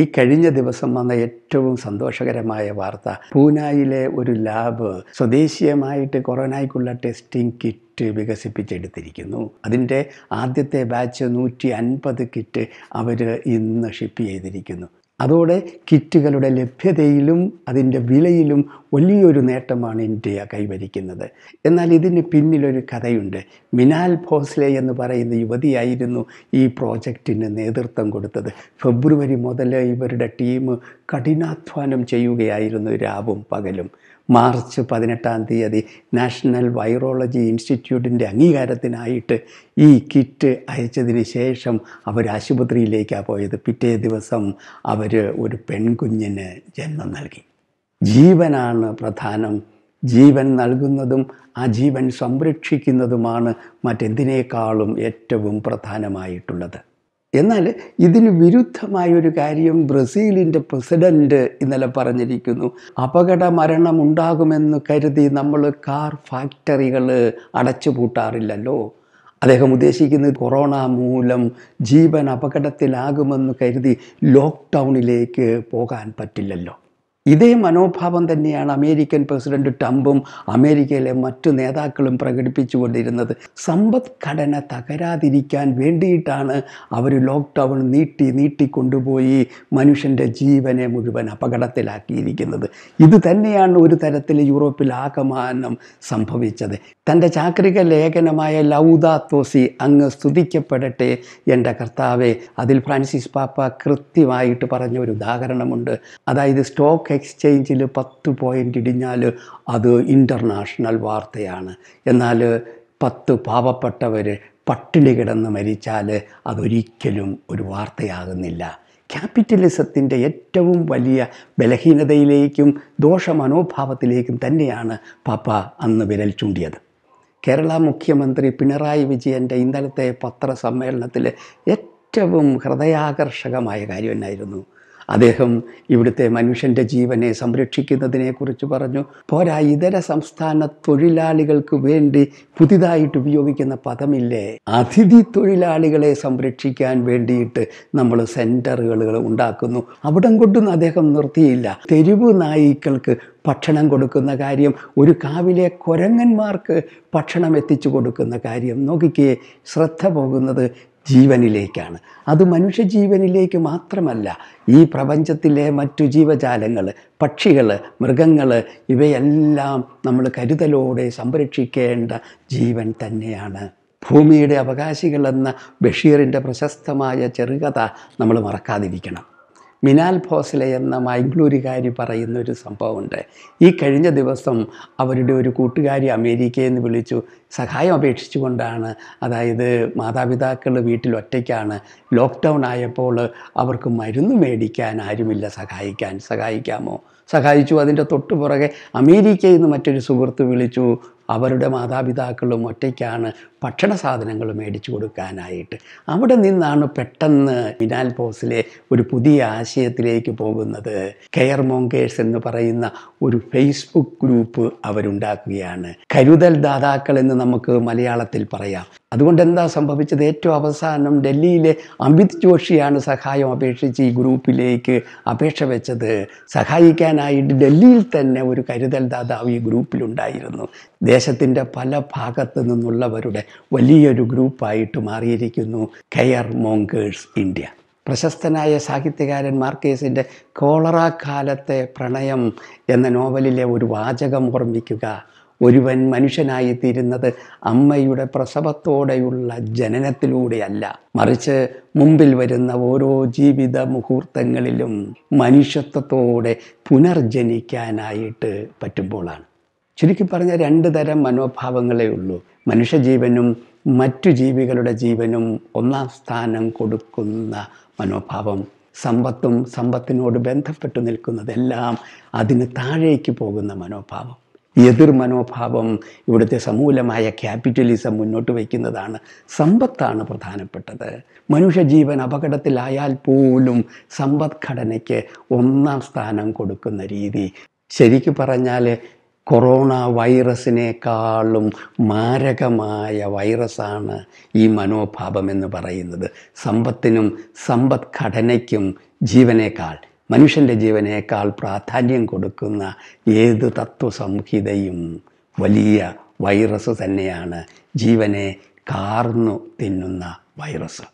ഈ കഴിഞ്ഞ ദിവസം വന്ന ഏറ്റവും സന്തോഷകരമായ വാർത്ത പൂനായിലെ ഒരു ലാബ് സ്വദേശീയമായിട്ട് കൊറോണയ്ക്കുള്ള ടെസ്റ്റിംഗ് കിറ്റ് വികസിപ്പിച്ചെടുത്തിരിക്കുന്നു അതിൻ്റെ ആദ്യത്തെ ബാച്ച് നൂറ്റി അൻപത് കിറ്റ് അവർ ഇന്ന് ഷിപ്പ് ചെയ്തിരിക്കുന്നു അതോടെ കിറ്റുകളുടെ ലഭ്യതയിലും അതിൻ്റെ വിലയിലും വലിയൊരു നേട്ടമാണ് ഇന്ത്യ കൈവരിക്കുന്നത് എന്നാൽ ഇതിന് പിന്നിലൊരു കഥയുണ്ട് മിനാൽ ഭോസ്ലെ എന്ന് പറയുന്ന യുവതിയായിരുന്നു ഈ പ്രോജക്റ്റിന് നേതൃത്വം കൊടുത്തത് ഫെബ്രുവരി മുതൽ ഇവരുടെ ടീം കഠിനാധ്വാനം ചെയ്യുകയായിരുന്നു രാവും പകലും മാർച്ച് പതിനെട്ടാം തീയതി നാഷണൽ വൈറോളജി ഇൻസ്റ്റിറ്റ്യൂട്ടിൻ്റെ അംഗീകാരത്തിനായിട്ട് ഈ കിറ്റ് അയച്ചതിന് ശേഷം അവർ ആശുപത്രിയിലേക്കാണ് പോയത് പിറ്റേ ദിവസം അവർ ഒരു പെൺകുഞ്ഞിന് ജന്മം നൽകി ജീവനാണ് പ്രധാനം ജീവൻ നൽകുന്നതും ആ ജീവൻ സംരക്ഷിക്കുന്നതുമാണ് മറ്റെന്തിനേക്കാളും ഏറ്റവും പ്രധാനമായിട്ടുള്ളത് എന്നാൽ ഇതിന് വിരുദ്ധമായൊരു കാര്യം ബ്രസീലിൻ്റെ പ്രസിഡൻറ്റ് ഇന്നലെ പറഞ്ഞിരിക്കുന്നു അപകട മരണം ഉണ്ടാകുമെന്ന് കരുതി നമ്മൾ കാർ ഫാക്ടറികൾ അടച്ചുപൂട്ടാറില്ലല്ലോ അദ്ദേഹം ഉദ്ദേശിക്കുന്നത് കൊറോണ മൂലം ജീവൻ അപകടത്തിലാകുമെന്ന് കരുതി ലോക്ക്ഡൗണിലേക്ക് പോകാൻ പറ്റില്ലല്ലോ ഇതേ മനോഭാവം തന്നെയാണ് അമേരിക്കൻ പ്രസിഡന്റ് ട്രംപും അമേരിക്കയിലെ മറ്റു നേതാക്കളും പ്രകടിപ്പിച്ചുകൊണ്ടിരുന്നത് സമ്പദ്ഘടന തകരാതിരിക്കാൻ വേണ്ടിയിട്ടാണ് അവർ ലോക്ക്ഡൗൺ നീട്ടി നീട്ടിക്കൊണ്ടുപോയി മനുഷ്യൻ്റെ ജീവനെ മുഴുവൻ അപകടത്തിലാക്കിയിരിക്കുന്നത് ഇത് തന്നെയാണ് ഒരു തരത്തിൽ യൂറോപ്പിൽ ആകമാനം സംഭവിച്ചത് തൻ്റെ ചാക്രിക ലേഖനമായ ലൗദാ തോസി അങ്ങ് സ്തുതിക്കപ്പെടട്ടെ എൻ്റെ കർത്താവെ അതിൽ ഫ്രാൻസിസ് പാപ്പ കൃത്യമായിട്ട് പറഞ്ഞ ഒരു ഉദാഹരണമുണ്ട് അതായത് സ്റ്റോക്ക് എക്സ്ചേഞ്ചിൽ പത്ത് പോയിൻ്റ് ഇടിഞ്ഞാൽ അത് ഇൻ്റർനാഷണൽ വാർത്തയാണ് എന്നാൽ പത്ത് പാവപ്പെട്ടവർ പട്ടിണി കിടന്ന് മരിച്ചാൽ അതൊരിക്കലും ഒരു വാർത്തയാകുന്നില്ല ക്യാപിറ്റലിസത്തിൻ്റെ ഏറ്റവും വലിയ ബലഹീനതയിലേക്കും ദോഷമനോഭാവത്തിലേക്കും തന്നെയാണ് പാപ്പ അന്ന് വിരൽ ചൂണ്ടിയത് കേരള മുഖ്യമന്ത്രി പിണറായി വിജയൻ്റെ ഇന്നലത്തെ പത്രസമ്മേളനത്തിൽ ഏറ്റവും ഹൃദയാകർഷകമായ കാര്യം എന്നായിരുന്നു അദ്ദേഹം ഇവിടുത്തെ മനുഷ്യൻ്റെ ജീവനെ സംരക്ഷിക്കുന്നതിനെക്കുറിച്ച് പറഞ്ഞു പോരാ ഇതര സംസ്ഥാന തൊഴിലാളികൾക്ക് വേണ്ടി പുതിയതായിട്ട് ഉപയോഗിക്കുന്ന പദമില്ലേ അതിഥി തൊഴിലാളികളെ സംരക്ഷിക്കാൻ വേണ്ടിയിട്ട് നമ്മൾ സെൻറ്ററുകൾ ഉണ്ടാക്കുന്നു അവിടം കൊണ്ടൊന്നും അദ്ദേഹം നിർത്തിയില്ല തെരുവ് നായികൾക്ക് ഭക്ഷണം കൊടുക്കുന്ന കാര്യം ഒരു കാവിലെ കൊരങ്ങന്മാർക്ക് ഭക്ഷണം എത്തിച്ചു കൊടുക്കുന്ന കാര്യം നോക്കിക്കേ ശ്രദ്ധ പോകുന്നത് ജീവനിലേക്കാണ് അത് മനുഷ്യജീവനിലേക്ക് മാത്രമല്ല ഈ പ്രപഞ്ചത്തിലെ മറ്റു ജീവജാലങ്ങൾ പക്ഷികൾ മൃഗങ്ങൾ ഇവയെല്ലാം നമ്മൾ കരുതലോടെ സംരക്ഷിക്കേണ്ട ജീവൻ തന്നെയാണ് ഭൂമിയുടെ അവകാശികളെന്ന ബഷീറിൻ്റെ പ്രശസ്തമായ ചെറുകഥ നമ്മൾ മറക്കാതിരിക്കണം മിനാൽ ഭോസ്ലെ എന്ന മൈഗ്ലൂരുകാരി പറയുന്ന ഒരു സംഭവമുണ്ട് ഈ കഴിഞ്ഞ ദിവസം അവരുടെ ഒരു കൂട്ടുകാരി അമേരിക്കയിൽ നിന്ന് വിളിച്ചു സഹായം അപേക്ഷിച്ചുകൊണ്ടാണ് അതായത് മാതാപിതാക്കൾ വീട്ടിൽ ഒറ്റയ്ക്കാണ് ലോക്ക്ഡൗൺ ആയപ്പോൾ അവർക്ക് മരുന്ന് മേടിക്കാൻ ആരുമില്ല സഹായിക്കാൻ സഹായിക്കാമോ സഹായിച്ചു അതിൻ്റെ തൊട്ടു പുറകെ അമേരിക്കയിൽ നിന്ന് മറ്റൊരു സുഹൃത്ത് വിളിച്ചു അവരുടെ മാതാപിതാക്കളും ഒറ്റയ്ക്കാണ് ഭക്ഷണ സാധനങ്ങൾ മേടിച്ചു കൊടുക്കാനായിട്ട് അവിടെ നിന്നാണ് പെട്ടെന്ന് ഇനാൽ പോസിലെ ഒരു പുതിയ ആശയത്തിലേക്ക് പോകുന്നത് കെയർ മോങ്കേഴ്സ് എന്ന് പറയുന്ന ഒരു ഫേസ്ബുക്ക് ഗ്രൂപ്പ് അവരുണ്ടാക്കുകയാണ് കരുതൽ ദാതാക്കൾ എന്ന് നമുക്ക് മലയാളത്തിൽ പറയാം അതുകൊണ്ട് എന്താ സംഭവിച്ചത് ഏറ്റവും അവസാനം ഡൽഹിയിലെ അമിത് ജോഷിയാണ് സഹായം അപേക്ഷിച്ച് ഈ ഗ്രൂപ്പിലേക്ക് അപേക്ഷ വെച്ചത് സഹായിക്കാനായിട്ട് ഡൽഹിയിൽ തന്നെ ഒരു കരുതൽ ദാതാവ് ഈ ഗ്രൂപ്പിലുണ്ടായിരുന്നു ദേശത്തിൻ്റെ പല ഭാഗത്തു നിന്നുള്ളവരുടെ വലിയൊരു ഗ്രൂപ്പായിട്ട് മാറിയിരിക്കുന്നു കെയർ മോങ്കേഴ്സ് ഇന്ത്യ പ്രശസ്തനായ സാഹിത്യകാരൻ മാർക്കേസിൻ്റെ കോളറ കാലത്തെ പ്രണയം എന്ന നോവലിലെ ഒരു വാചകം ഓർമ്മിക്കുക ഒരുവൻ മനുഷ്യനായിത്തീരുന്നത് അമ്മയുടെ പ്രസവത്തോടെയുള്ള ജനനത്തിലൂടെയല്ല മറിച്ച് മുമ്പിൽ വരുന്ന ഓരോ ജീവിത മുഹൂർത്തങ്ങളിലും മനുഷ്യത്വത്തോടെ പുനർജനിക്കാനായിട്ട് പറ്റുമ്പോഴാണ് ചുരുക്കി പറഞ്ഞ രണ്ട് തരം മനോഭാവങ്ങളേ ഉള്ളൂ മനുഷ്യജീവനും മറ്റു ജീവികളുടെ ജീവനും ഒന്നാം സ്ഥാനം കൊടുക്കുന്ന മനോഭാവം സമ്പത്തും സമ്പത്തിനോട് ബന്ധപ്പെട്ടു നിൽക്കുന്നതെല്ലാം അതിന് താഴേക്ക് പോകുന്ന മനോഭാവം എതിർമനോഭാവം ഇവിടുത്തെ സമൂലമായ ക്യാപിറ്റലിസം മുന്നോട്ട് വയ്ക്കുന്നതാണ് സമ്പത്താണ് പ്രധാനപ്പെട്ടത് മനുഷ്യജീവൻ അപകടത്തിലായാൽ പോലും സമ്പദ്ഘടനയ്ക്ക് ഒന്നാം സ്ഥാനം കൊടുക്കുന്ന രീതി ശരിക്കു പറഞ്ഞാൽ കൊറോണ വൈറസിനേക്കാളും മാരകമായ വൈറസാണ് ഈ മനോഭാവം എന്ന് പറയുന്നത് സമ്പത്തിനും സമ്പദ്ഘടനയ്ക്കും ജീവനേക്കാൾ മനുഷ്യൻ്റെ ജീവനേക്കാൾ പ്രാധാന്യം കൊടുക്കുന്ന ഏത് തത്വസംഹിതയും വലിയ വൈറസ് തന്നെയാണ് ജീവനെ കാർന്നു തിന്നുന്ന വൈറസ്